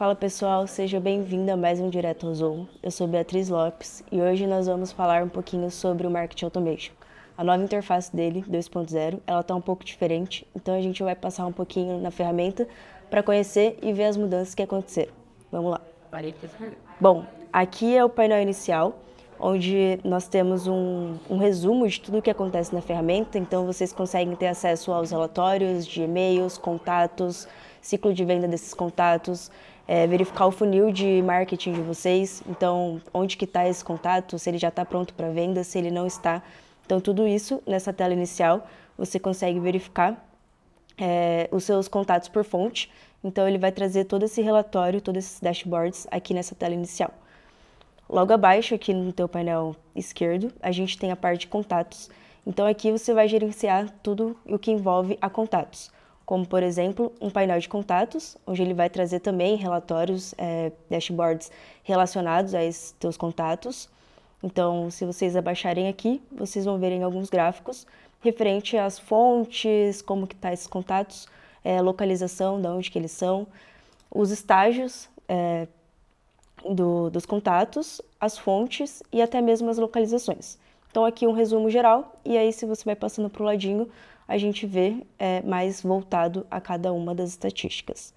Fala pessoal, seja bem-vindo a mais um Direto ao Zoom. Eu sou Beatriz Lopes e hoje nós vamos falar um pouquinho sobre o Marketing Automation. A nova interface dele, 2.0, ela está um pouco diferente, então a gente vai passar um pouquinho na ferramenta para conhecer e ver as mudanças que aconteceram. Vamos lá. Bom, aqui é o painel inicial, onde nós temos um, um resumo de tudo o que acontece na ferramenta, então vocês conseguem ter acesso aos relatórios de e-mails, contatos, ciclo de venda desses contatos, é, verificar o funil de marketing de vocês, então onde que está esse contato, se ele já está pronto para venda, se ele não está. Então tudo isso nessa tela inicial você consegue verificar é, os seus contatos por fonte. Então ele vai trazer todo esse relatório, todos esses dashboards aqui nessa tela inicial. Logo abaixo aqui no teu painel esquerdo a gente tem a parte de contatos. Então aqui você vai gerenciar tudo o que envolve a contatos como por exemplo um painel de contatos, onde ele vai trazer também relatórios, é, dashboards relacionados a esses teus contatos. Então, se vocês abaixarem aqui, vocês vão verem alguns gráficos referente às fontes, como que tá esses contatos, é, localização, de onde que eles são, os estágios é, do, dos contatos, as fontes e até mesmo as localizações. Então aqui um resumo geral e aí se você vai passando para o ladinho, a gente vê é, mais voltado a cada uma das estatísticas.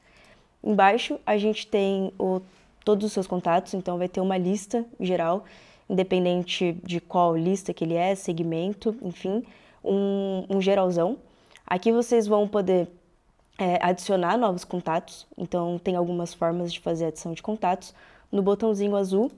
Embaixo a gente tem o, todos os seus contatos, então vai ter uma lista geral, independente de qual lista que ele é, segmento, enfim, um, um geralzão. Aqui vocês vão poder é, adicionar novos contatos, então tem algumas formas de fazer adição de contatos. No botãozinho azul,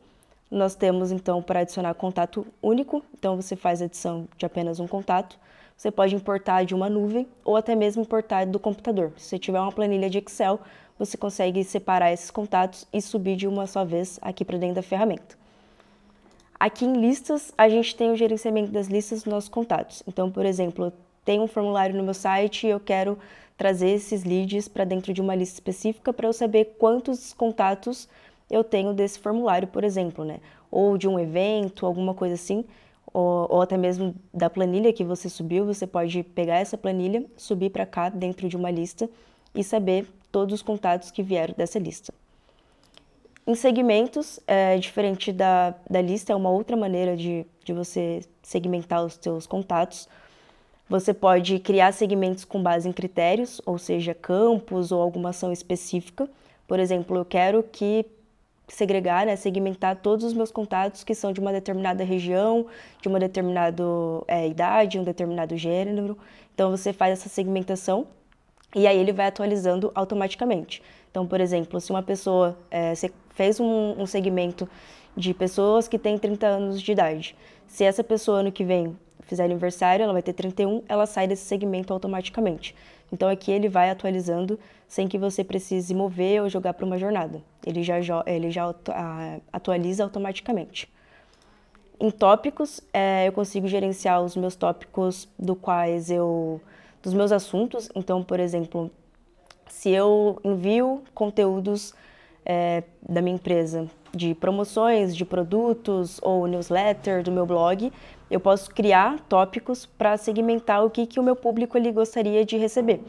nós temos então para adicionar contato único, então você faz adição de apenas um contato. Você pode importar de uma nuvem ou até mesmo importar do computador. Se você tiver uma planilha de Excel, você consegue separar esses contatos e subir de uma só vez aqui para dentro da ferramenta. Aqui em listas, a gente tem o gerenciamento das listas dos nossos contatos. Então, por exemplo, tem um formulário no meu site e eu quero trazer esses leads para dentro de uma lista específica para eu saber quantos contatos eu tenho desse formulário, por exemplo, né? Ou de um evento, alguma coisa assim ou, ou até mesmo da planilha que você subiu, você pode pegar essa planilha, subir para cá dentro de uma lista e saber todos os contatos que vieram dessa lista. Em segmentos, é diferente da, da lista, é uma outra maneira de, de você segmentar os seus contatos. Você pode criar segmentos com base em critérios, ou seja, campos ou alguma ação específica. Por exemplo, eu quero que segregar, né, segmentar todos os meus contatos que são de uma determinada região, de uma determinada é, idade, um determinado gênero. Então você faz essa segmentação e aí ele vai atualizando automaticamente. Então, por exemplo, se uma pessoa é, fez um, um segmento de pessoas que têm 30 anos de idade, se essa pessoa ano que vem fizer aniversário, ela vai ter 31, ela sai desse segmento automaticamente. Então aqui ele vai atualizando sem que você precise mover ou jogar para uma jornada. Ele já, ele já atualiza automaticamente. Em tópicos, é, eu consigo gerenciar os meus tópicos do quais eu dos meus assuntos. Então, por exemplo, se eu envio conteúdos é, da minha empresa de promoções, de produtos ou newsletter do meu blog, eu posso criar tópicos para segmentar o que, que o meu público ele gostaria de receber.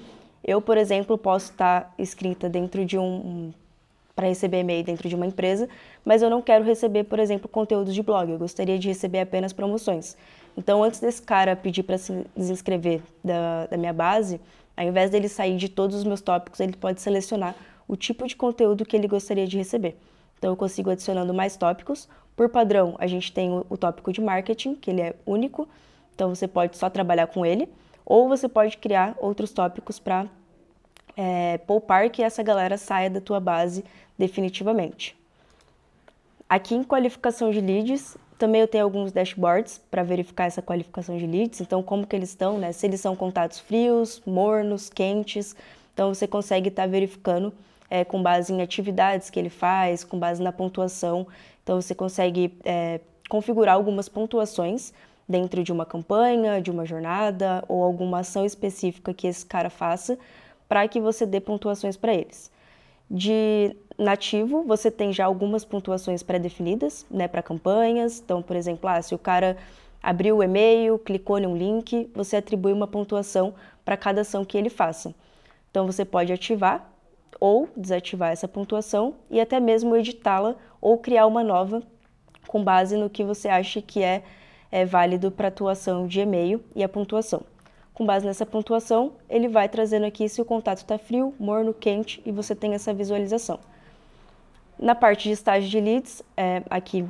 Eu, por exemplo, posso estar tá escrita dentro de um para receber e-mail dentro de uma empresa, mas eu não quero receber, por exemplo, conteúdos de blog. Eu gostaria de receber apenas promoções. Então, antes desse cara pedir para se desinscrever da, da minha base, ao invés dele sair de todos os meus tópicos, ele pode selecionar o tipo de conteúdo que ele gostaria de receber. Então, eu consigo adicionando mais tópicos por padrão, a gente tem o, o tópico de marketing, que ele é único, então você pode só trabalhar com ele, ou você pode criar outros tópicos para é, poupar que essa galera saia da tua base definitivamente. Aqui em qualificação de leads, também eu tenho alguns dashboards para verificar essa qualificação de leads, então como que eles estão, né? Se eles são contatos frios, mornos, quentes, então você consegue estar tá verificando é, com base em atividades que ele faz, com base na pontuação então você consegue é, configurar algumas pontuações dentro de uma campanha, de uma jornada ou alguma ação específica que esse cara faça para que você dê pontuações para eles. De nativo, você tem já algumas pontuações pré-definidas né, para campanhas. Então, por exemplo, ah, se o cara abriu o e-mail, clicou em um link, você atribui uma pontuação para cada ação que ele faça. Então, você pode ativar ou desativar essa pontuação e até mesmo editá-la ou criar uma nova com base no que você acha que é, é válido para a atuação de e-mail e a pontuação. Com base nessa pontuação, ele vai trazendo aqui se o contato está frio, morno, quente e você tem essa visualização. Na parte de estágio de leads, é, aqui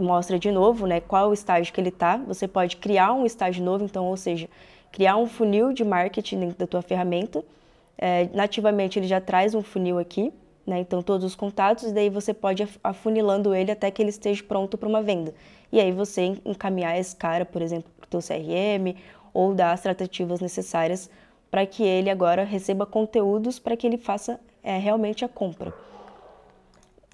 mostra de novo né, qual o estágio que ele está. Você pode criar um estágio novo, então, ou seja, criar um funil de marketing dentro da tua ferramenta é, nativamente ele já traz um funil aqui, né? Então todos os contatos, e daí você pode afunilando ele até que ele esteja pronto para uma venda. E aí você encaminhar esse cara, por exemplo, para o seu CRM ou dar as tratativas necessárias para que ele agora receba conteúdos para que ele faça é, realmente a compra.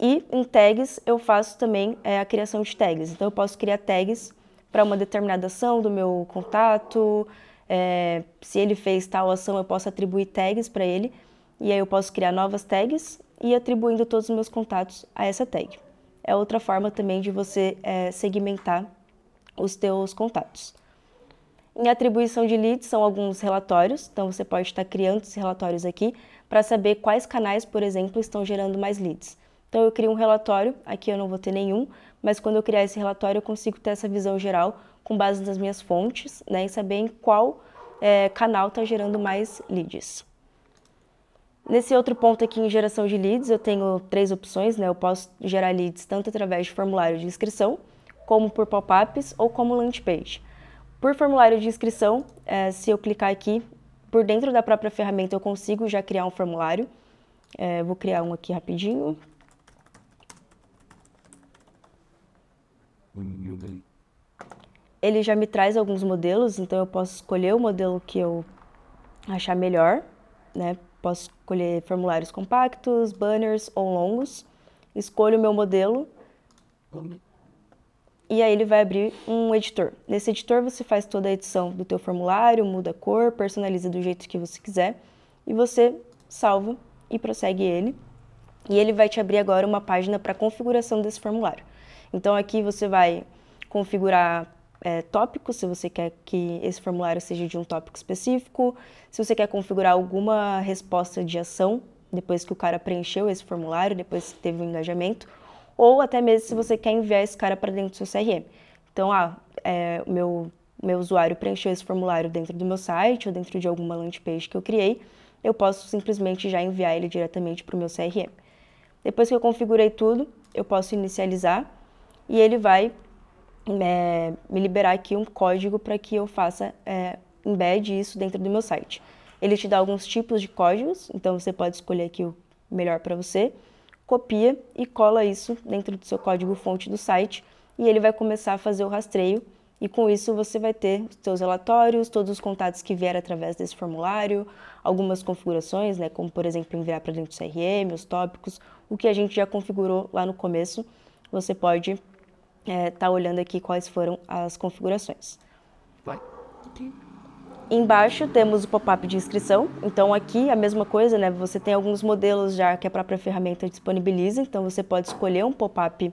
E em tags eu faço também é, a criação de tags. Então eu posso criar tags para uma determinada ação do meu contato, é, se ele fez tal ação, eu posso atribuir tags para ele, e aí eu posso criar novas tags e atribuindo todos os meus contatos a essa tag. É outra forma também de você é, segmentar os teus contatos. Em atribuição de leads são alguns relatórios, então você pode estar criando esses relatórios aqui para saber quais canais, por exemplo, estão gerando mais leads. Então eu crio um relatório, aqui eu não vou ter nenhum, mas quando eu criar esse relatório eu consigo ter essa visão geral com base nas minhas fontes né, e saber em qual é, canal está gerando mais leads. Nesse outro ponto aqui em geração de leads, eu tenho três opções, né? Eu posso gerar leads tanto através de formulário de inscrição, como por pop-ups ou como landing page. Por formulário de inscrição, é, se eu clicar aqui, por dentro da própria ferramenta eu consigo já criar um formulário. É, vou criar um aqui rapidinho ele já me traz alguns modelos, então eu posso escolher o modelo que eu achar melhor, né? Posso escolher formulários compactos, banners ou longos. Escolho o meu modelo e aí ele vai abrir um editor. Nesse editor você faz toda a edição do teu formulário, muda a cor, personaliza do jeito que você quiser e você salva e prossegue ele. E ele vai te abrir agora uma página para configuração desse formulário. Então aqui você vai configurar é, tópicos, se você quer que esse formulário seja de um tópico específico, se você quer configurar alguma resposta de ação depois que o cara preencheu esse formulário, depois que teve o um engajamento, ou até mesmo se você quer enviar esse cara para dentro do seu CRM. Então, ah, é, meu meu usuário preencheu esse formulário dentro do meu site ou dentro de alguma landing page que eu criei, eu posso simplesmente já enviar ele diretamente para o meu CRM. Depois que eu configurei tudo, eu posso inicializar e ele vai é, me liberar aqui um código para que eu faça é, embed isso dentro do meu site. Ele te dá alguns tipos de códigos, então você pode escolher aqui o melhor para você, copia e cola isso dentro do seu código fonte do site e ele vai começar a fazer o rastreio e com isso você vai ter os seus relatórios, todos os contatos que vieram através desse formulário, algumas configurações, né, como por exemplo enviar para dentro do CRM, os tópicos, o que a gente já configurou lá no começo, você pode está é, olhando aqui quais foram as configurações. Vai. Embaixo temos o pop-up de inscrição, então aqui a mesma coisa, né? Você tem alguns modelos já que a própria ferramenta disponibiliza, então você pode escolher um pop-up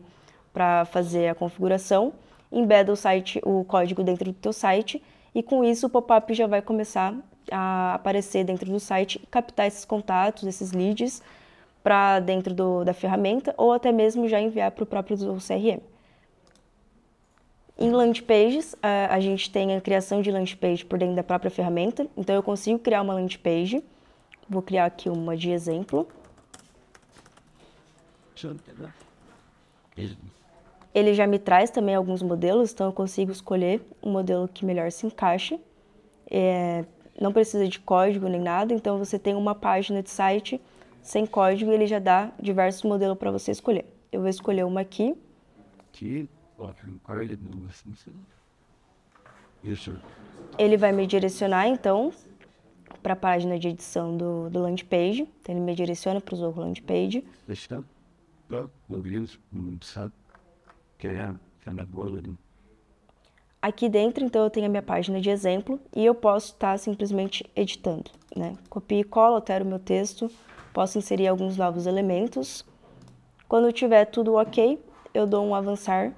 para fazer a configuração, embeda o site, o código dentro do teu site e com isso o pop-up já vai começar a aparecer dentro do site, captar esses contatos, esses leads para dentro do, da ferramenta ou até mesmo já enviar para o próprio CRM. Em landing pages, a, gente tem a criação de landing page por dentro da própria ferramenta. Então, eu consigo criar uma landing page. Vou criar aqui uma de exemplo. Ele já me traz também alguns modelos, então eu consigo escolher o um modelo que melhor se encaixe. É, não precisa de código nem nada, então você tem uma página de site sem código e ele já dá diversos modelos para você escolher. Eu vou escolher uma aqui. Aqui. Ele vai me direcionar então para a página de edição do, do land page. Então, ele me direciona para o Zorro land page. É é Aqui dentro, então, eu tenho a minha página de exemplo e eu posso estar tá simplesmente editando. Né? Copio e colo, altero o meu texto, posso inserir alguns novos elementos. Quando tiver tudo ok, eu dou um avançar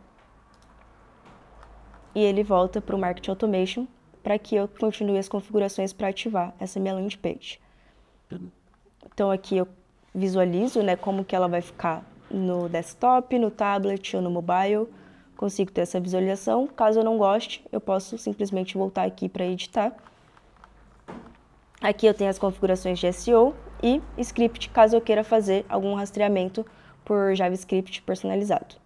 e ele volta para o Marketing Automation para que eu continue as configurações para ativar essa minha landing page. Então aqui eu visualizo né, como que ela vai ficar no desktop, no tablet ou no mobile. Consigo ter essa visualização. Caso eu não goste, eu posso simplesmente voltar aqui para editar. Aqui eu tenho as configurações de SEO e script, caso eu queira fazer algum rastreamento por JavaScript personalizado.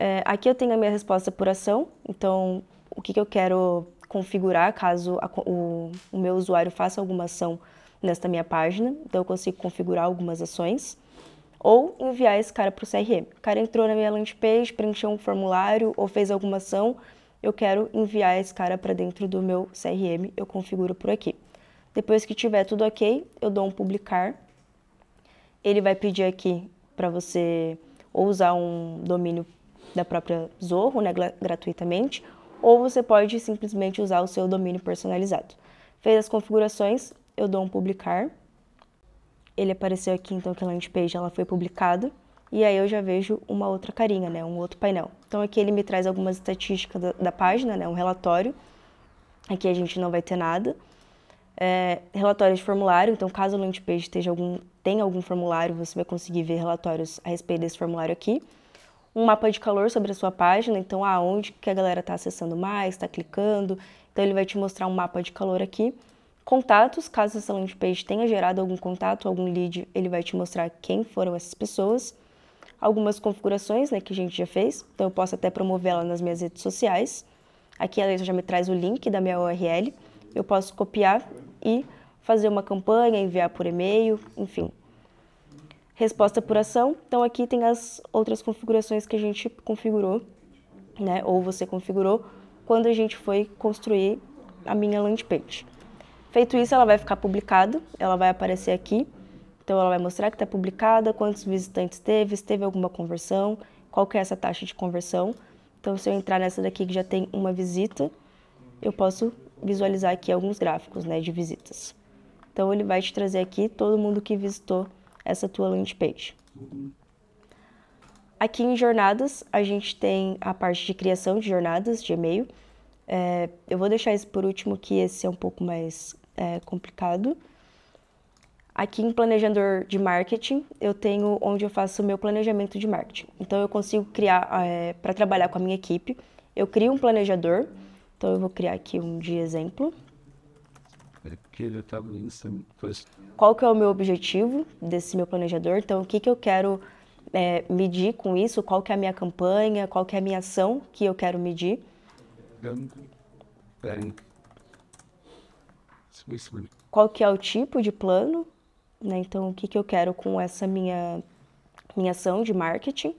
É, aqui eu tenho a minha resposta por ação, então o que, que eu quero configurar caso a, o, o, meu usuário faça alguma ação nesta minha página, então eu consigo configurar algumas ações, ou enviar esse cara para o CRM. O cara entrou na minha landing page, preencheu um formulário ou fez alguma ação, eu quero enviar esse cara para dentro do meu CRM, eu configuro por aqui. Depois que tiver tudo ok, eu dou um publicar. Ele vai pedir aqui para você ou usar um domínio da própria Zorro, né, gratuitamente, ou você pode simplesmente usar o seu domínio personalizado. Fez as configurações, eu dou um publicar. Ele apareceu aqui, então que a landing page ela foi publicada. E aí eu já vejo uma outra carinha, né, um outro painel. Então aqui ele me traz algumas estatísticas da, da página, né, um relatório. Aqui a gente não vai ter nada. É, relatório de formulário, então caso a landing page esteja algum, tenha algum formulário, você vai conseguir ver relatórios a respeito desse formulário aqui um mapa de calor sobre a sua página, então aonde ah, que a galera está acessando mais, está clicando. Então ele vai te mostrar um mapa de calor aqui. Contatos, caso essa landing page tenha gerado algum contato, algum lead, ele vai te mostrar quem foram essas pessoas. Algumas configurações né, que a gente já fez, então eu posso até promovê-la nas minhas redes sociais. Aqui ela já me traz o link da minha URL. Eu posso copiar e fazer uma campanha, enviar por e-mail, enfim, resposta por ação. Então aqui tem as outras configurações que a gente configurou, né, ou você configurou quando a gente foi construir a minha landing page. Feito isso, ela vai ficar publicada, ela vai aparecer aqui. Então ela vai mostrar que está publicada, quantos visitantes teve, se teve alguma conversão, qual que é essa taxa de conversão. Então se eu entrar nessa daqui que já tem uma visita, eu posso visualizar aqui alguns gráficos né, de visitas. Então ele vai te trazer aqui todo mundo que visitou essa tua landing page. Aqui em jornadas, a gente tem a parte de criação de jornadas de e-mail. É, eu vou deixar isso por último, que esse é um pouco mais é, complicado. Aqui em planejador de marketing, eu tenho onde eu faço o meu planejamento de marketing. Então, eu consigo criar, é, para trabalhar com a minha equipe, eu crio um planejador. Então, eu vou criar aqui um de exemplo. É tá Qual que é o meu objetivo desse meu planejador? Então, o que, que eu quero é, medir com isso? Qual que é a minha campanha? Qual que é a minha ação que eu quero medir? Qual que é o tipo de plano? Né? Então, o que, que eu quero com essa minha, minha ação de marketing?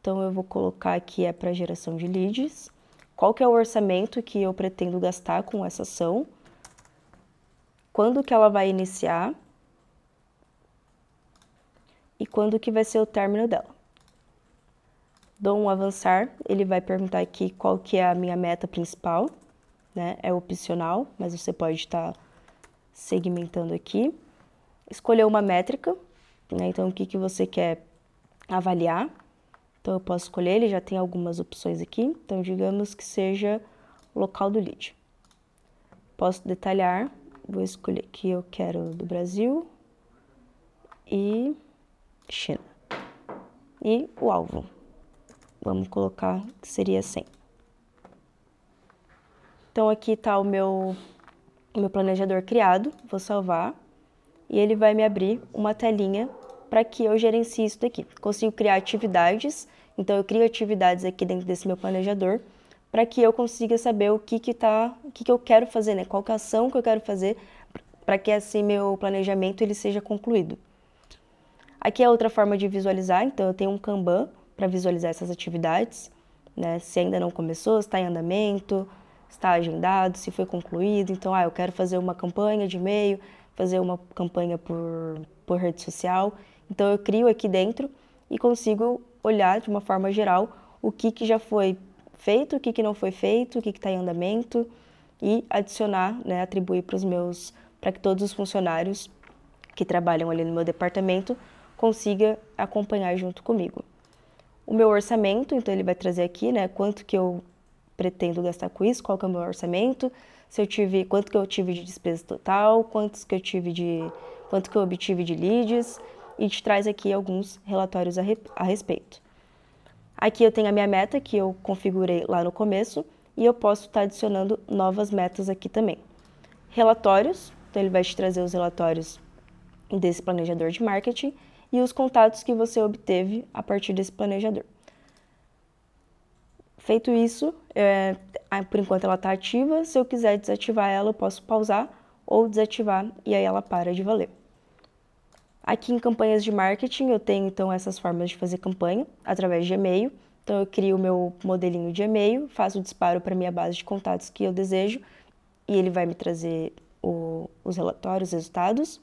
Então, eu vou colocar aqui é para geração de leads. Qual que é o orçamento que eu pretendo gastar com essa ação? quando que ela vai iniciar e quando que vai ser o término dela. Dou um avançar, ele vai perguntar aqui qual que é a minha meta principal, né? É opcional, mas você pode estar tá segmentando aqui. Escolher uma métrica, né? Então, o que, que você quer avaliar. Então, eu posso escolher, ele já tem algumas opções aqui. Então, digamos que seja local do lead. Posso detalhar vou escolher que eu quero do Brasil e China. E o alvo. Vamos colocar que seria 100. Então aqui está o meu, meu planejador criado, vou salvar e ele vai me abrir uma telinha para que eu gerencie isso daqui. Consigo criar atividades, então eu crio atividades aqui dentro desse meu planejador para que eu consiga saber o que que tá, o que que eu quero fazer, né? Qual que é a ação que eu quero fazer para que assim meu planejamento ele seja concluído. Aqui é outra forma de visualizar, então eu tenho um Kanban para visualizar essas atividades, né? Se ainda não começou, está em andamento, está agendado, se foi concluído, então ah, eu quero fazer uma campanha de e-mail, fazer uma campanha por por rede social. Então eu crio aqui dentro e consigo olhar de uma forma geral o que que já foi feito, o que, que não foi feito, o que está em andamento e adicionar, né, atribuir para os meus, para que todos os funcionários que trabalham ali no meu departamento consiga acompanhar junto comigo. O meu orçamento, então ele vai trazer aqui, né, quanto que eu pretendo gastar com isso, qual que é o meu orçamento, se eu tive, quanto que eu tive de despesa total, quantos que eu tive de, quanto que eu obtive de leads e te traz aqui alguns relatórios a, a respeito. Aqui eu tenho a minha meta que eu configurei lá no começo e eu posso estar tá adicionando novas metas aqui também. Relatórios, então ele vai te trazer os relatórios desse planejador de marketing e os contatos que você obteve a partir desse planejador. Feito isso, é, por enquanto ela está ativa, se eu quiser desativar ela, eu posso pausar ou desativar e aí ela para de valer. Aqui em campanhas de marketing eu tenho então essas formas de fazer campanha através de e-mail. Então eu crio o meu modelinho de e-mail, faço o disparo para minha base de contatos que eu desejo e ele vai me trazer o, os relatórios, os resultados.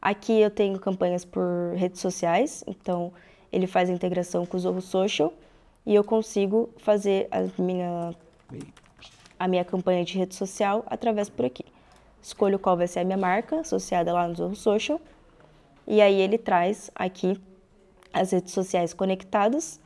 Aqui eu tenho campanhas por redes sociais, então ele faz a integração com o Zorro Social e eu consigo fazer a minha, a minha campanha de rede social através por aqui. Escolho qual vai ser a minha marca associada lá no Zorro Social e aí ele traz aqui as redes sociais conectadas,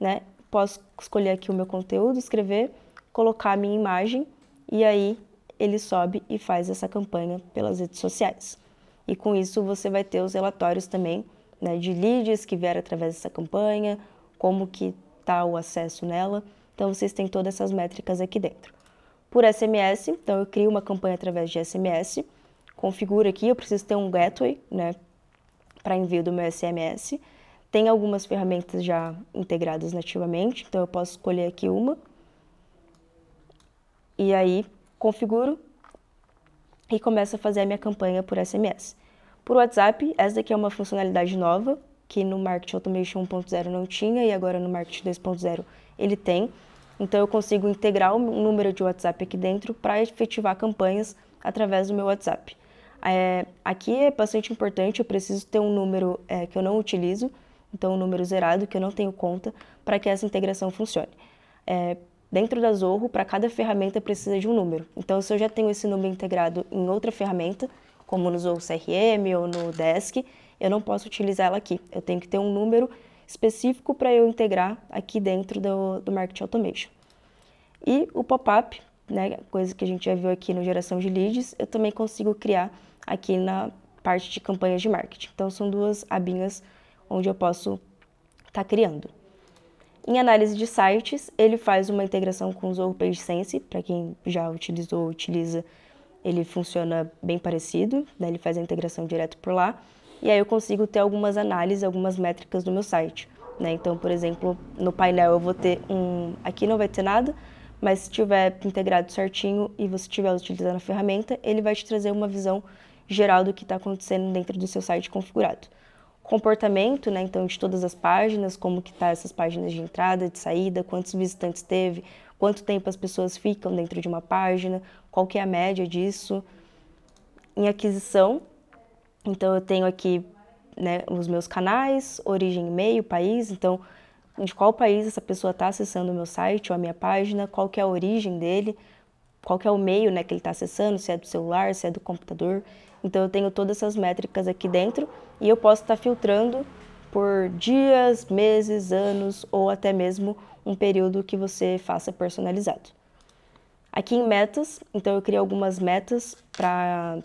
né? Posso escolher aqui o meu conteúdo, escrever, colocar a minha imagem e aí ele sobe e faz essa campanha pelas redes sociais. E com isso você vai ter os relatórios também né, de leads que vieram através dessa campanha, como que está o acesso nela. Então vocês têm todas essas métricas aqui dentro. Por SMS, então eu crio uma campanha através de SMS, configuro aqui, eu preciso ter um gateway, né, para envio do meu SMS. Tem algumas ferramentas já integradas nativamente, então eu posso escolher aqui uma. E aí configuro e começo a fazer a minha campanha por SMS. Por WhatsApp, essa daqui é uma funcionalidade nova que no Marketing Automation 1.0 não tinha e agora no Marketing 2.0 ele tem. Então eu consigo integrar o número de WhatsApp aqui dentro para efetivar campanhas através do meu WhatsApp. É, aqui é bastante importante, eu preciso ter um número é, que eu não utilizo, então um número zerado que eu não tenho conta, para que essa integração funcione. É, dentro da Zorro, para cada ferramenta precisa de um número. Então, se eu já tenho esse número integrado em outra ferramenta, como no Zorro CRM ou no Desk, eu não posso utilizar ela aqui. Eu tenho que ter um número específico para eu integrar aqui dentro do, do Marketing Automation. E o pop-up, né, coisa que a gente já viu aqui no geração de leads, eu também consigo criar aqui na parte de campanhas de marketing. Então são duas abinhas onde eu posso estar tá criando. Em análise de sites, ele faz uma integração com o Zoho PageSense, para quem já utilizou ou utiliza, ele funciona bem parecido, né? ele faz a integração direto por lá, e aí eu consigo ter algumas análises, algumas métricas do meu site. Né? Então, por exemplo, no painel eu vou ter um... aqui não vai ter nada, mas se tiver integrado certinho e você estiver utilizando a ferramenta, ele vai te trazer uma visão geral do que está acontecendo dentro do seu site configurado. Comportamento, né, então, de todas as páginas, como que tá essas páginas de entrada, de saída, quantos visitantes teve, quanto tempo as pessoas ficam dentro de uma página, qual que é a média disso. Em aquisição, então eu tenho aqui né, os meus canais, origem, e-mail, país, então de qual país essa pessoa está acessando o meu site ou a minha página, qual que é a origem dele, qual é o meio né, que ele está acessando, se é do celular, se é do computador. Então eu tenho todas essas métricas aqui dentro e eu posso estar tá filtrando por dias, meses, anos ou até mesmo um período que você faça personalizado. Aqui em metas, então eu criei algumas metas para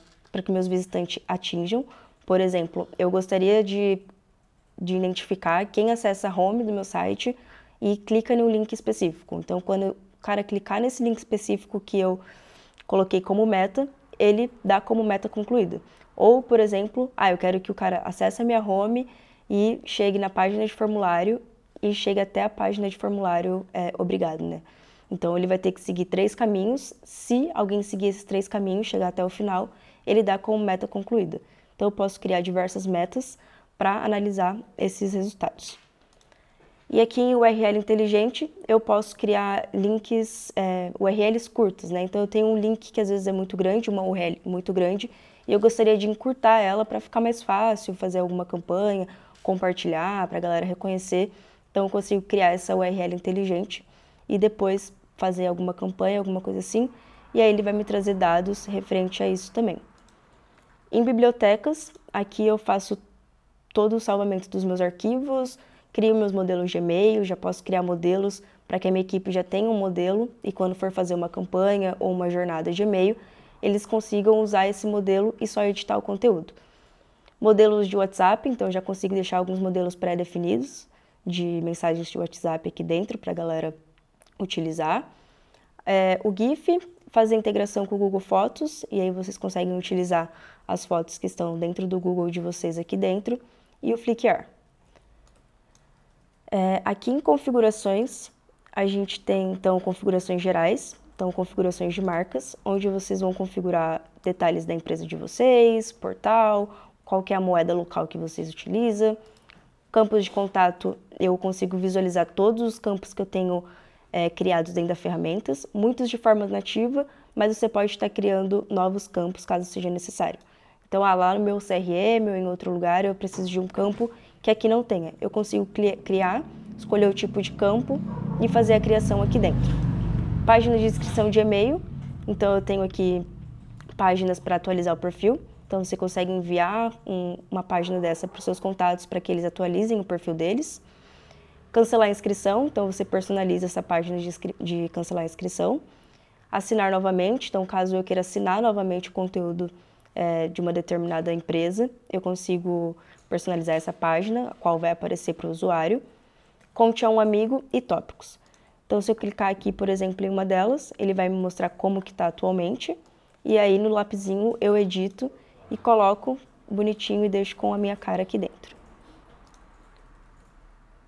que meus visitantes atinjam. Por exemplo, eu gostaria de, de identificar quem acessa a home do meu site e clica em um link específico. Então, quando o cara clicar nesse link específico que eu coloquei como meta, ele dá como meta concluída. Ou, por exemplo, ah, eu quero que o cara acesse a minha home e chegue na página de formulário e chegue até a página de formulário é, obrigado, né? Então ele vai ter que seguir três caminhos. Se alguém seguir esses três caminhos, chegar até o final, ele dá como meta concluída. Então eu posso criar diversas metas para analisar esses resultados. E aqui em URL inteligente eu posso criar links, é, URLs curtas, né? Então eu tenho um link que às vezes é muito grande, uma URL muito grande, e eu gostaria de encurtar ela para ficar mais fácil, fazer alguma campanha, compartilhar para a galera reconhecer. Então eu consigo criar essa URL inteligente e depois fazer alguma campanha, alguma coisa assim, e aí ele vai me trazer dados referente a isso também. Em bibliotecas, aqui eu faço todo o salvamento dos meus arquivos, crio meus modelos de e-mail, já posso criar modelos para que a minha equipe já tenha um modelo e quando for fazer uma campanha ou uma jornada de e-mail, eles consigam usar esse modelo e só editar o conteúdo. Modelos de WhatsApp, então já consigo deixar alguns modelos pré-definidos de mensagens de WhatsApp aqui dentro para a galera utilizar. É, o GIF fazer integração com o Google Fotos e aí vocês conseguem utilizar as fotos que estão dentro do Google de vocês aqui dentro e o Flickr. É, aqui em configurações, a gente tem então configurações gerais, então configurações de marcas, onde vocês vão configurar detalhes da empresa de vocês, portal, qual que é a moeda local que vocês utilizam. Campos de contato, eu consigo visualizar todos os campos que eu tenho é, criados dentro da ferramentas, muitos de forma nativa, mas você pode estar criando novos campos caso seja necessário. Então, ah, lá no meu CRM ou em outro lugar, eu preciso de um campo que aqui não tenha. Eu consigo criar, escolher o tipo de campo e fazer a criação aqui dentro. Página de descrição de e-mail, então eu tenho aqui páginas para atualizar o perfil. Então você consegue enviar um, uma página dessa para os seus contatos para que eles atualizem o perfil deles. Cancelar a inscrição, então você personaliza essa página de, de cancelar a inscrição. Assinar novamente, então caso eu queira assinar novamente o conteúdo é, de uma determinada empresa, eu consigo personalizar essa página, a qual vai aparecer para o usuário, conte a um amigo e tópicos. Então, se eu clicar aqui, por exemplo, em uma delas, ele vai me mostrar como que está atualmente, e aí no lapisinho eu edito e coloco bonitinho e deixo com a minha cara aqui dentro.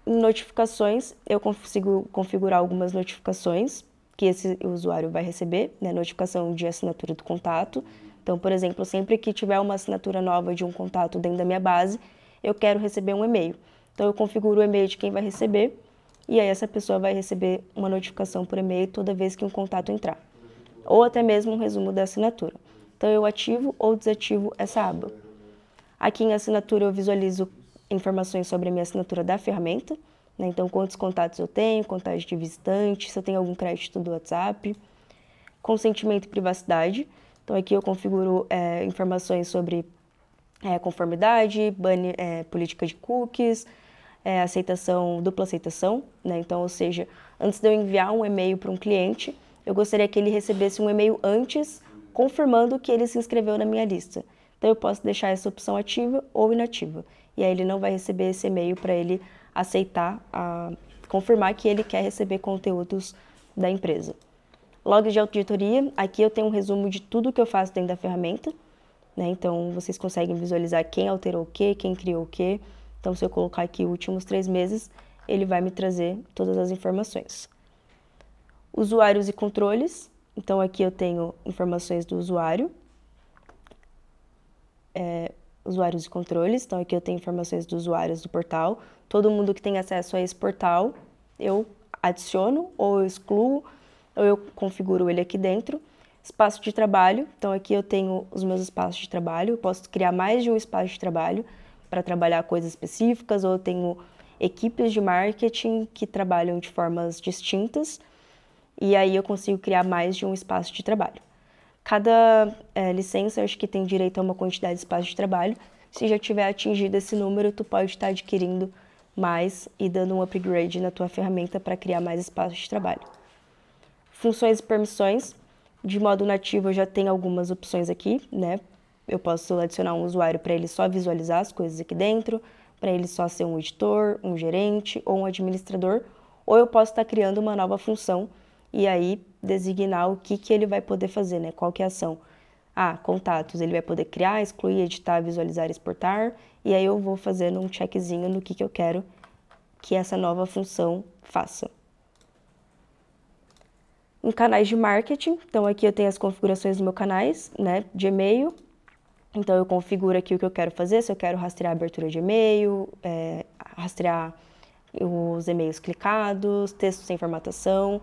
notificações, eu consigo configurar algumas notificações que esse usuário vai receber, né? notificação de assinatura do contato, então, por exemplo, sempre que tiver uma assinatura nova de um contato dentro da minha base, eu quero receber um e-mail. Então, eu configuro o e-mail de quem vai receber e aí essa pessoa vai receber uma notificação por e-mail toda vez que um contato entrar, ou até mesmo um resumo da assinatura. Então, eu ativo ou desativo essa aba. Aqui em assinatura, eu visualizo informações sobre a minha assinatura da ferramenta. Né? Então, quantos contatos eu tenho, contagem de visitantes, se eu tenho algum crédito do WhatsApp, consentimento e privacidade. Então aqui eu configuro é, informações sobre é, conformidade, é, política de cookies, é, aceitação, dupla aceitação, né? Então, ou seja, antes de eu enviar um e-mail para um cliente, eu gostaria que ele recebesse um e-mail antes confirmando que ele se inscreveu na minha lista. Então eu posso deixar essa opção ativa ou inativa. E aí ele não vai receber esse e-mail para ele aceitar, a, confirmar que ele quer receber conteúdos da empresa. Log de auditoria, aqui eu tenho um resumo de tudo que eu faço dentro da ferramenta, né? Então, vocês conseguem visualizar quem alterou o que, quem criou o que. Então, se eu colocar aqui últimos três meses, ele vai me trazer todas as informações. Usuários e controles, então aqui eu tenho informações do usuário, é, usuários e controles. Então, aqui eu tenho informações dos usuários do portal. Todo mundo que tem acesso a esse portal, eu adiciono ou excluo ou então, eu configuro ele aqui dentro. Espaço de trabalho, então aqui eu tenho os meus espaços de trabalho, eu posso criar mais de um espaço de trabalho para trabalhar coisas específicas, ou eu tenho equipes de marketing que trabalham de formas distintas, e aí eu consigo criar mais de um espaço de trabalho. Cada é, licença, acho que tem direito a uma quantidade de espaço de trabalho. Se já tiver atingido esse número, tu pode estar adquirindo mais e dando um upgrade na tua ferramenta para criar mais espaços de trabalho. Funções e permissões. De modo nativo, eu já tenho algumas opções aqui, né? Eu posso adicionar um usuário para ele só visualizar as coisas aqui dentro, para ele só ser um editor, um gerente ou um administrador, ou eu posso estar tá criando uma nova função e aí designar o que, que ele vai poder fazer, né? Qual que é a ação. Ah, contatos, ele vai poder criar, excluir, editar, visualizar, exportar, e aí eu vou fazendo um checkzinho no que, que eu quero que essa nova função faça em canais de marketing. Então aqui eu tenho as configurações dos meus canais, né, de e-mail. Então eu configuro aqui o que eu quero fazer, se eu quero rastrear a abertura de e-mail, é, rastrear os e-mails clicados, textos sem formatação,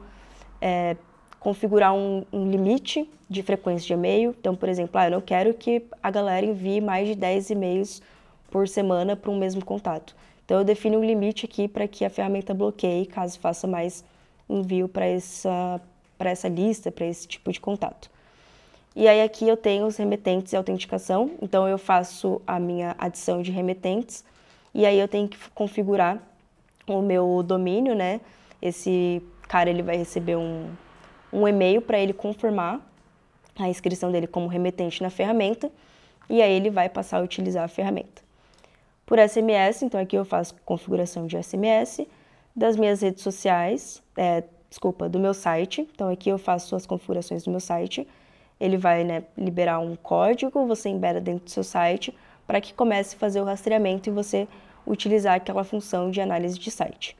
é, configurar um, um, limite de frequência de e-mail. Então, por exemplo, ah, eu não quero que a galera envie mais de 10 e-mails por semana para um mesmo contato. Então, eu defino um limite aqui para que a ferramenta bloqueie caso faça mais envio para essa para essa lista, para esse tipo de contato. E aí aqui eu tenho os remetentes e autenticação, então eu faço a minha adição de remetentes e aí eu tenho que configurar o meu domínio, né? Esse cara ele vai receber um, um e-mail para ele confirmar a inscrição dele como remetente na ferramenta e aí ele vai passar a utilizar a ferramenta. Por SMS, então aqui eu faço configuração de SMS, das minhas redes sociais, é, desculpa, do meu site. Então aqui eu faço as configurações do meu site. Ele vai né, liberar um código, você embera dentro do seu site para que comece a fazer o rastreamento e você utilizar aquela função de análise de site.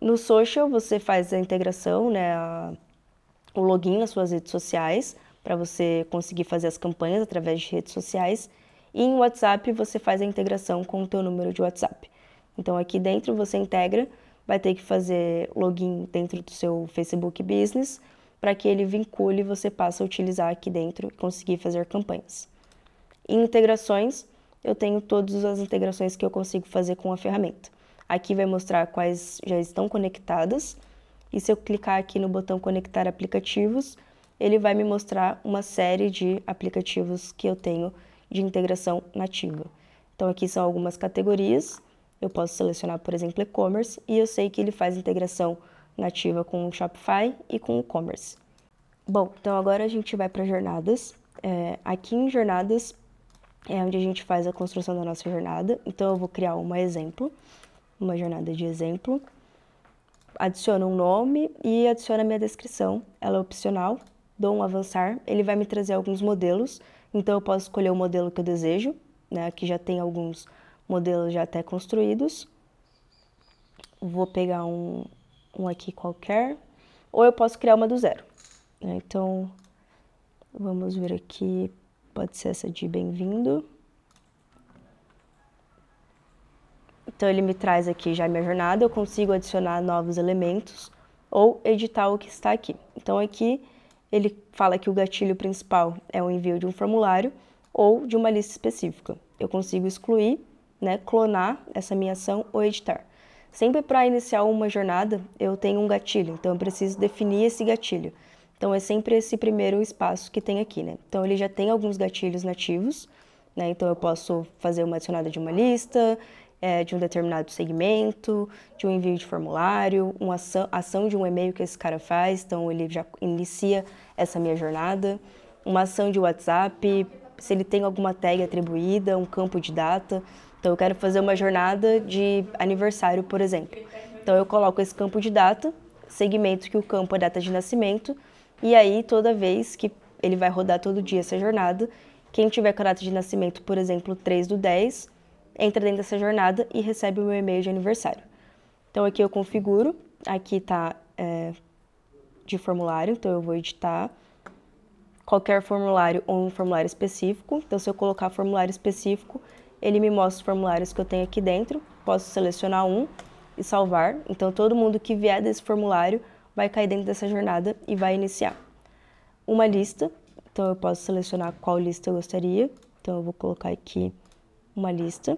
No social você faz a integração, né, a, o login nas suas redes sociais para você conseguir fazer as campanhas através de redes sociais. E em WhatsApp você faz a integração com o teu número de WhatsApp. Então aqui dentro você integra vai ter que fazer login dentro do seu Facebook Business para que ele vincule e você passe a utilizar aqui dentro e conseguir fazer campanhas. integrações, eu tenho todas as integrações que eu consigo fazer com a ferramenta. Aqui vai mostrar quais já estão conectadas. E se eu clicar aqui no botão conectar aplicativos, ele vai me mostrar uma série de aplicativos que eu tenho de integração nativa. Então aqui são algumas categorias eu posso selecionar, por exemplo, e-commerce e eu sei que ele faz integração nativa com o Shopify e com o e-commerce. Bom, então agora a gente vai para jornadas. É, aqui em jornadas é onde a gente faz a construção da nossa jornada. Então eu vou criar uma exemplo, uma jornada de exemplo. Adiciono um nome e adiciono a minha descrição. Ela é opcional. Dou um avançar. Ele vai me trazer alguns modelos. Então eu posso escolher o modelo que eu desejo. Né? Aqui já tem alguns modelos modelos já até construídos. Vou pegar um, um aqui qualquer, ou eu posso criar uma do zero. Né? Então, vamos ver aqui, pode ser essa de bem-vindo. Então, ele me traz aqui já a minha jornada, eu consigo adicionar novos elementos ou editar o que está aqui. Então, aqui ele fala que o gatilho principal é o envio de um formulário ou de uma lista específica. Eu consigo excluir né, clonar essa minha ação ou editar. Sempre para iniciar uma jornada, eu tenho um gatilho, então eu preciso definir esse gatilho. Então é sempre esse primeiro espaço que tem aqui, né? Então ele já tem alguns gatilhos nativos, né? Então eu posso fazer uma adicionada de uma lista, é, de um determinado segmento, de um envio de formulário, uma ação, ação de um e-mail que esse cara faz, então ele já inicia essa minha jornada, uma ação de WhatsApp, se ele tem alguma tag atribuída, um campo de data. Então eu quero fazer uma jornada de aniversário, por exemplo. Então eu coloco esse campo de data, segmento que o campo é data de nascimento, e aí toda vez que ele vai rodar todo dia essa jornada, quem tiver com a data de nascimento, por exemplo, 3 do 10, entra dentro dessa jornada e recebe o meu e-mail de aniversário. Então aqui eu configuro, aqui tá é, de formulário, então eu vou editar qualquer formulário ou um formulário específico. Então se eu colocar formulário específico, ele me mostra os formulários que eu tenho aqui dentro, posso selecionar um e salvar. Então, todo mundo que vier desse formulário vai cair dentro dessa jornada e vai iniciar. Uma lista, então eu posso selecionar qual lista eu gostaria. Então, eu vou colocar aqui uma lista.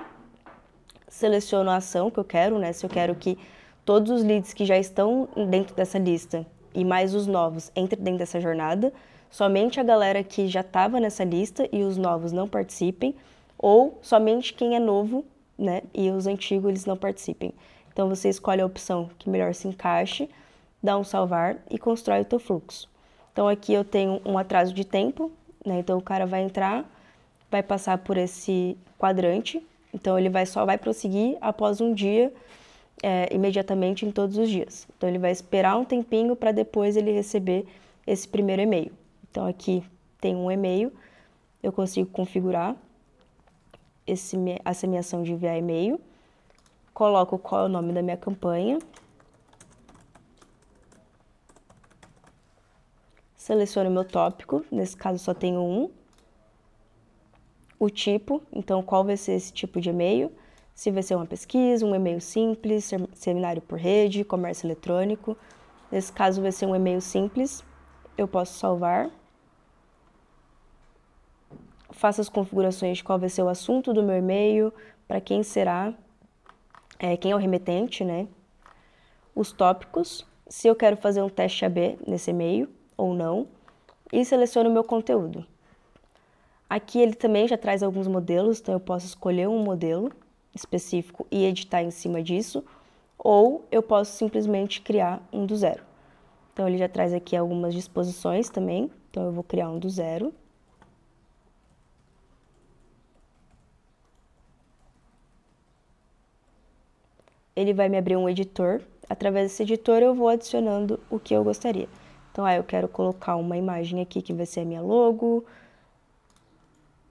Seleciono a ação que eu quero, né? Se eu quero que todos os leads que já estão dentro dessa lista e mais os novos entrem dentro dessa jornada, somente a galera que já estava nessa lista e os novos não participem, ou somente quem é novo, né? E os antigos eles não participem. Então você escolhe a opção que melhor se encaixe, dá um salvar e constrói o teu fluxo. Então aqui eu tenho um atraso de tempo, né? Então o cara vai entrar, vai passar por esse quadrante, então ele vai só vai prosseguir após um dia é, imediatamente em todos os dias. Então ele vai esperar um tempinho para depois ele receber esse primeiro e-mail. Então aqui tem um e-mail, eu consigo configurar esse, a semeação de enviar e-mail, coloco qual é o nome da minha campanha, seleciono meu tópico, nesse caso só tenho um, o tipo, então qual vai ser esse tipo de e-mail, se vai ser uma pesquisa, um e-mail simples, seminário por rede, comércio eletrônico. Nesse caso vai ser um e-mail simples, eu posso salvar faça as configurações de qual vai ser o assunto do meu e-mail, para quem será, é, quem é o remetente, né? Os tópicos, se eu quero fazer um teste AB nesse e-mail ou não, e seleciono o meu conteúdo. Aqui ele também já traz alguns modelos, então eu posso escolher um modelo específico e editar em cima disso, ou eu posso simplesmente criar um do zero. Então ele já traz aqui algumas disposições também, então eu vou criar um do zero. ele vai me abrir um editor. Através desse editor eu vou adicionando o que eu gostaria. Então, ah, eu quero colocar uma imagem aqui que vai ser a minha logo.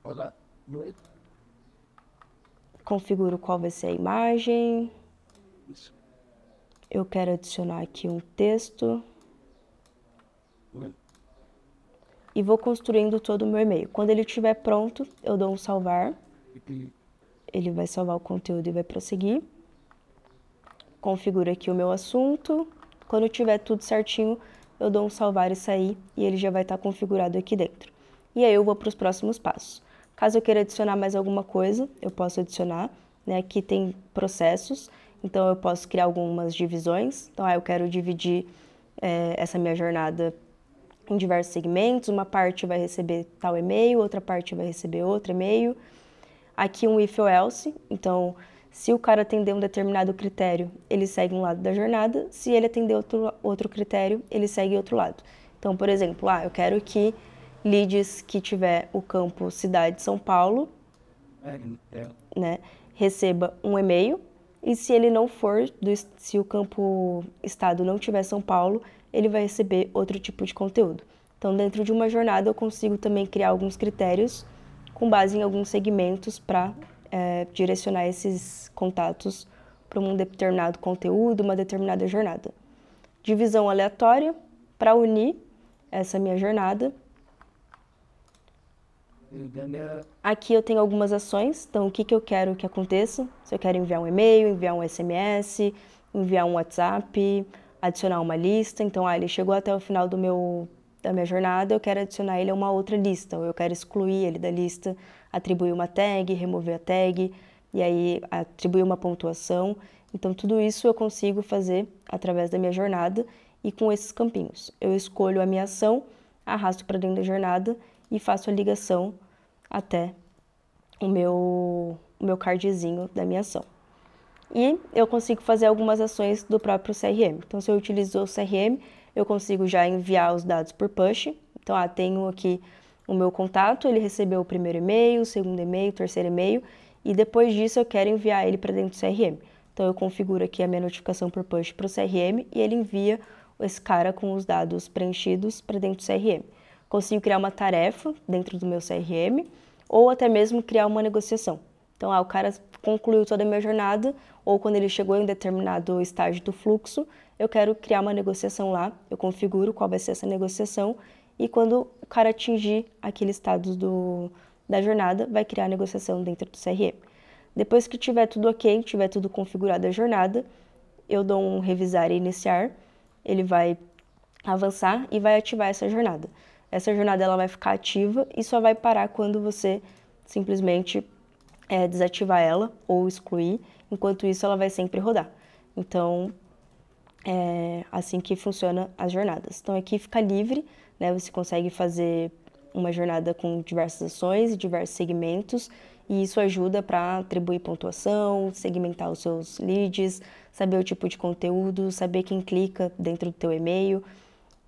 Olá. Configuro qual vai ser a imagem. Eu quero adicionar aqui um texto. E vou construindo todo o meu e-mail. Quando ele estiver pronto, eu dou um salvar. Ele vai salvar o conteúdo e vai prosseguir configuro aqui o meu assunto. Quando tiver tudo certinho, eu dou um salvar e sair e ele já vai estar tá configurado aqui dentro. E aí eu vou para os próximos passos. Caso eu queira adicionar mais alguma coisa, eu posso adicionar. Né? Aqui tem processos, então eu posso criar algumas divisões. Então, ah, eu quero dividir é, essa minha jornada em diversos segmentos. Uma parte vai receber tal e-mail, outra parte vai receber outro e-mail. Aqui um if ou else, então se o cara atender um determinado critério, ele segue um lado da jornada. Se ele atender outro, outro critério, ele segue outro lado. Então, por exemplo, ah, eu quero que leads que tiver o campo cidade São Paulo, é, é. né, receba um e-mail. E se ele não for, do, se o campo estado não tiver São Paulo, ele vai receber outro tipo de conteúdo. Então, dentro de uma jornada, eu consigo também criar alguns critérios com base em alguns segmentos para é, direcionar esses contatos para um determinado conteúdo, uma determinada jornada. Divisão aleatória para unir essa minha jornada. Aqui eu tenho algumas ações, então o que, que eu quero que aconteça? Se eu quero enviar um e-mail, enviar um SMS, enviar um WhatsApp, adicionar uma lista. Então, ah, ele chegou até o final do meu da minha jornada, eu quero adicionar ele a uma outra lista, ou eu quero excluir ele da lista, atribuir uma tag, remover a tag, e aí atribuir uma pontuação. Então, tudo isso eu consigo fazer através da minha jornada e com esses campinhos. Eu escolho a minha ação, arrasto para dentro da jornada e faço a ligação até o meu, o meu cardzinho da minha ação. E eu consigo fazer algumas ações do próprio CRM. Então, se eu utilizo o CRM, eu consigo já enviar os dados por push. Então, ah, tenho aqui o meu contato, ele recebeu o primeiro e-mail, o segundo e-mail, o terceiro e-mail, e depois disso eu quero enviar ele para dentro do CRM. Então, eu configuro aqui a minha notificação por push para o CRM e ele envia esse cara com os dados preenchidos para dentro do CRM. Consigo criar uma tarefa dentro do meu CRM ou até mesmo criar uma negociação. Então, ah, o cara concluiu toda a minha jornada, ou quando ele chegou em um determinado estágio do fluxo, eu quero criar uma negociação lá, eu configuro qual vai ser essa negociação e quando o cara atingir aquele estado do, da jornada, vai criar a negociação dentro do CRM. Depois que tiver tudo ok, tiver tudo configurado a jornada, eu dou um revisar e iniciar, ele vai avançar e vai ativar essa jornada. Essa jornada ela vai ficar ativa e só vai parar quando você simplesmente é, desativar ela ou excluir. Enquanto isso, ela vai sempre rodar. Então, é assim que funciona as jornadas. Então aqui fica livre, né? Você consegue fazer uma jornada com diversas ações e diversos segmentos, e isso ajuda para atribuir pontuação, segmentar os seus leads, saber o tipo de conteúdo, saber quem clica dentro do teu e-mail.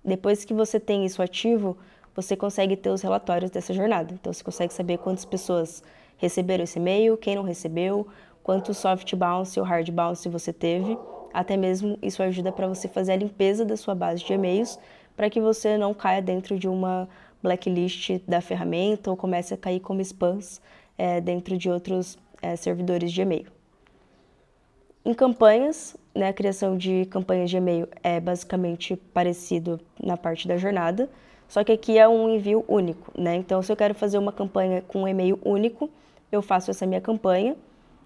Depois que você tem isso ativo, você consegue ter os relatórios dessa jornada. Então você consegue saber quantas pessoas receberam esse e-mail, quem não recebeu, quanto soft bounce ou hard bounce você teve até mesmo isso ajuda para você fazer a limpeza da sua base de e-mails para que você não caia dentro de uma blacklist da ferramenta ou comece a cair como spams é, dentro de outros é, servidores de e-mail. Em campanhas, né, a criação de campanhas de e-mail é basicamente parecido na parte da jornada, só que aqui é um envio único. Né? Então, se eu quero fazer uma campanha com um e-mail único, eu faço essa minha campanha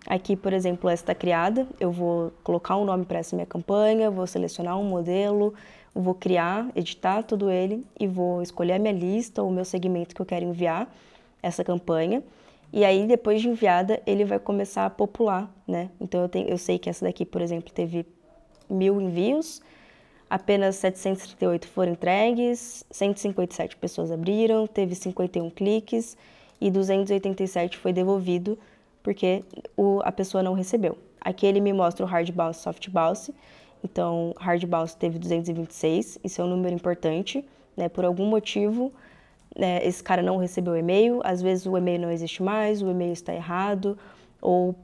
Aqui, por exemplo, essa está criada, eu vou colocar um nome para essa minha campanha, vou selecionar um modelo, vou criar, editar todo ele e vou escolher a minha lista ou o meu segmento que eu quero enviar essa campanha. E aí, depois de enviada, ele vai começar a popular, né? Então, eu, tenho, eu sei que essa daqui, por exemplo, teve mil envios, apenas 738 foram entregues, 157 pessoas abriram, teve 51 cliques e 287 foi devolvido porque o, a pessoa não recebeu. Aqui ele me mostra o hard bounce e soft bounce. Então, hard bounce teve 226, isso é um número importante, né? Por algum motivo, né, esse cara não recebeu o e-mail, às vezes o e-mail não existe mais, o e-mail está errado, ou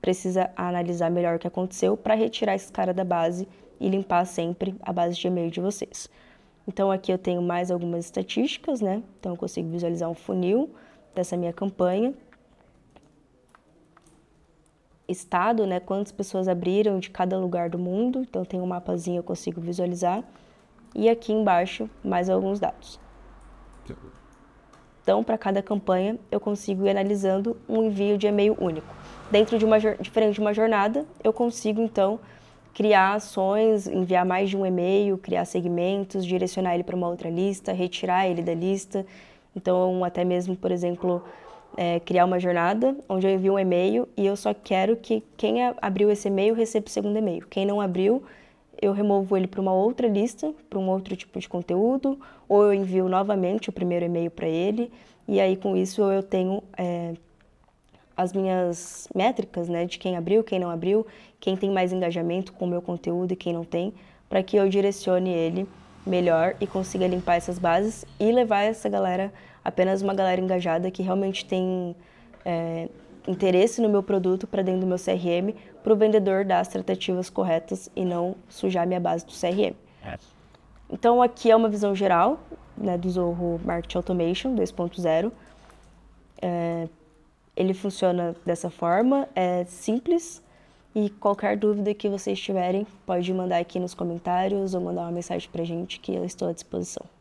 precisa analisar melhor o que aconteceu para retirar esse cara da base e limpar sempre a base de e-mail de vocês. Então, aqui eu tenho mais algumas estatísticas, né? Então, eu consigo visualizar um funil dessa minha campanha estado, né, quantas pessoas abriram de cada lugar do mundo. Então tem um mapazinho eu consigo visualizar. E aqui embaixo mais alguns dados. Então, para cada campanha, eu consigo ir analisando um envio de e-mail único. Dentro de uma diferente de uma jornada, eu consigo então criar ações, enviar mais de um e-mail, criar segmentos, direcionar ele para uma outra lista, retirar ele da lista. Então, até mesmo, por exemplo, é, criar uma jornada onde eu envio um e-mail e eu só quero que quem abriu esse e-mail receba o segundo e-mail. Quem não abriu, eu removo ele para uma outra lista, para um outro tipo de conteúdo, ou eu envio novamente o primeiro e-mail para ele, e aí com isso eu tenho é, as minhas métricas né, de quem abriu, quem não abriu, quem tem mais engajamento com o meu conteúdo e quem não tem, para que eu direcione ele melhor e consiga limpar essas bases e levar essa galera apenas uma galera engajada que realmente tem é, interesse no meu produto para dentro do meu CRM, para o vendedor dar as tratativas corretas e não sujar minha base do CRM. É. Então aqui é uma visão geral né, do Zorro Marketing Automation 2.0. É, ele funciona dessa forma, é simples e qualquer dúvida que vocês tiverem pode mandar aqui nos comentários ou mandar uma mensagem para gente que eu estou à disposição.